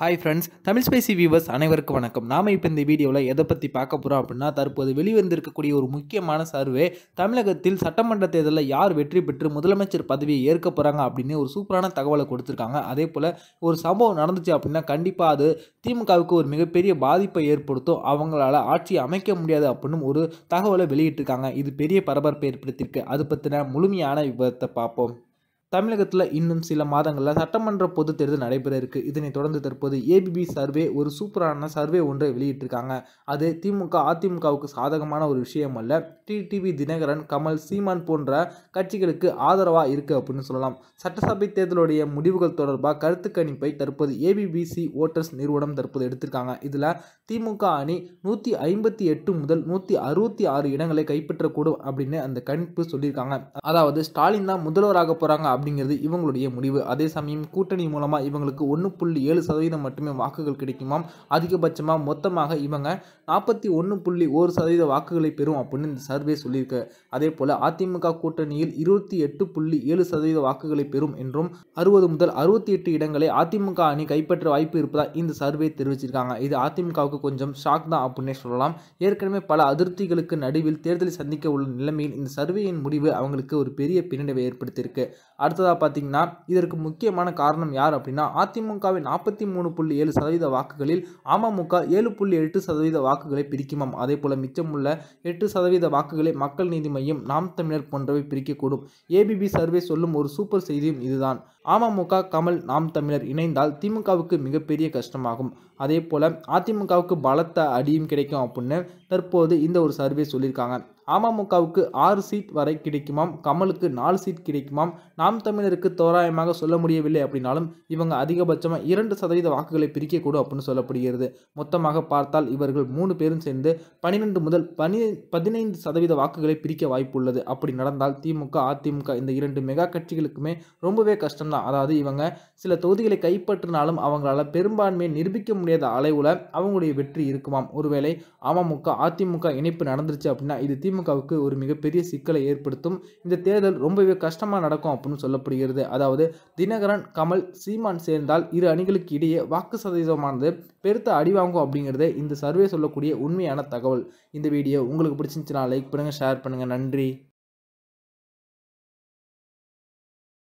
hi friends Tamil spacey viewers அனைவருக்கு வணக்கம் நாம் இப்போ இந்த வீடியோவில் எதை பற்றி பார்க்க போகிறோம் அப்படின்னா தற்போது வெளிவந்திருக்கக்கூடிய ஒரு முக்கியமான சர்வே தமிழகத்தில் சட்டமன்ற தேர்தலில் யார் வெற்றி பெற்று முதலமைச்சர் பதவியை ஏற்க போகிறாங்க அப்படின்னு ஒரு சூப்பரான தகவலை கொடுத்துருக்காங்க அதே போல் ஒரு சம்பவம் நடந்துச்சு அப்படின்னா கண்டிப்பாக அது திமுகவுக்கு ஒரு மிகப்பெரிய பாதிப்பை ஏற்படுத்தும் அவங்களால் ஆட்சி அமைக்க முடியாது அப்படின்னு ஒரு தகவலை வெளியிட்டிருக்காங்க இது பெரிய பரபரப்பை ஏற்படுத்தியிருக்கு அது பற்றின முழுமையான விவரத்தை பார்ப்போம் தமிழகத்தில் இன்னும் சில மாதங்களில் சட்டமன்ற பொது தேர்தல் நடைபெற இருக்கு இதனை தொடர்ந்து தற்போது ஏபிபி சர்வே ஒரு சூப்பரான சர்வே ஒன்றை வெளியிட்டிருக்காங்க அது திமுக அதிமுகவுக்கு சாதகமான ஒரு விஷயம் அல்ல டிடிவி தினகரன் கமல் சீமான் போன்ற கட்சிகளுக்கு ஆதரவாக இருக்குது அப்படின்னு சொல்லலாம் சட்டசபை தேர்தலுடைய முடிவுகள் தொடர்பாக கருத்து கணிப்பை தற்போது ஏபிபிசி ஓட்டர்ஸ் நிறுவனம் தற்போது எடுத்திருக்காங்க இதில் திமுக அணி நூற்றி ஐம்பத்தி எட்டு முதல் நூற்றி அறுபத்தி ஆறு இடங்களை கைப்பற்றக்கூடும் அப்படின்னு அந்த கணிப்பு சொல்லியிருக்காங்க அதாவது ஸ்டாலின் தான் முதல்வராக போகிறாங்க அப்படிங்கிறது இவங்களுடைய முடிவு அதே சமயம் கூட்டணி மூலமாக இவங்களுக்கு ஒன்று புள்ளி ஏழு சதவீதம் மட்டுமே வாக்குகள் கிடைக்குமாம் அதிகபட்சமாக மொத்தமாக இவங்க நாற்பத்தி ஒன்று புள்ளி ஒரு சதவீத வாக்குகளை பெறும் அப்படின்னு இந்த சர்வே சொல்லியிருக்கு அதே போல் அதிமுக கூட்டணியில் இருபத்தி எட்டு புள்ளி ஏழு சதவீத வாக்குகளை பெறும் என்றும் அறுபது முதல் அறுபத்தி எட்டு இடங்களை அதிமுக அணி கைப்பற்ற வாய்ப்பு இருப்பதாக இந்த சர்வே தெரிவிச்சிருக்காங்க இது அதிமுகவுக்கு கொஞ்சம் ஷாக் தான் அப்படின்னே சொல்லலாம் ஏற்கனவே பல அதிருப்திகளுக்கு நடுவில் தேர்தலை சந்திக்க உள்ள நிலைமையில் இந்த சர்வேயின் முடிவு அவங்களுக்கு ஒரு பெரிய பின்னடைவை ஏற்படுத்தியிருக்கு அடுத்த அடுத்ததாக பார்த்தீங்கன்னா இதற்கு முக்கியமான காரணம் யார் அப்படின்னா அதிமுகவின் நாற்பத்தி மூணு புள்ளி ஏழு சதவீத வாக்குகளில் அமமுக ஏழு புள்ளி எட்டு சதவீத வாக்குகளை பிரிக்குமாம் அதே போல் மிச்சமுள்ள எட்டு சதவீத வாக்குகளை மக்கள் நீதி மையம் நாம் தமிழர் போன்றவை பிரிக்கக்கூடும் ஏபிபி சர்வே சொல்லும் ஒரு சூப்பர் செய்தியும் இதுதான் அமமுக கமல் நாம் தமிழர் இணைந்தால் திமுகவுக்கு மிகப்பெரிய கஷ்டமாகும் அதே போல் அதிமுகவுக்கு பலத்த அடியும் கிடைக்கும் அப்படின்னு தற்போது இந்த ஒரு சர்வே சொல்லியிருக்காங்க அமமுகவுக்கு ஆறு சீட் வரை கிடைக்குமாம் கமலுக்கு நாலு சீட் கிடைக்குமாம் நாம் தமிழருக்கு தோராயமாக சொல்ல முடியவில்லை அப்படின்னாலும் இவங்க அதிகபட்சமாக இரண்டு சதவீத வாக்குகளை பிரிக்கக்கூடும் அப்படின்னு சொல்லப்படுகிறது மொத்தமாக பார்த்தால் இவர்கள் மூணு பேரும் சேர்ந்து பனிரெண்டு முதல் பனி பதினைந்து சதவீத வாக்குகளை பிரிக்க வாய்ப்புள்ளது அப்படி நடந்தால் திமுக அதிமுக இந்த இரண்டு மெகா கட்சிகளுக்குமே ரொம்பவே கஷ்டம்தான் அதாவது இவங்க சில தொகுதிகளை கைப்பற்றினாலும் அவங்களால் பெரும்பான்மையை நிரூபிக்க முடியாத அளவில் அவங்களுடைய வெற்றி இருக்குமாம் ஒருவேளை அமமுக அதிமுக இணைப்பு நடந்துருச்சு அப்படின்னா இது அதிமுகவுக்கு ஒரு மிகப்பெரிய சிக்கலை ஏற்படுத்தும் இந்த தேர்தல் ரொம்பவே கஷ்டமாக நடக்கும் அப்படின்னு சொல்லப்படுகிறது அதாவது தினகரன் கமல் சீமான் சேர்ந்தால் இரு அணிகளுக்கு இடையே வாக்கு சதவீதமானது பெருத்த அடிவாங்கும் அப்படிங்கிறத இந்த சர்வே சொல்லக்கூடிய உண்மையான தகவல் இந்த வீடியோ உங்களுக்கு பிடிச்சிருந்துச்சுன்னா லைக் பண்ணுங்கள் ஷேர் பண்ணுங்கள் நன்றி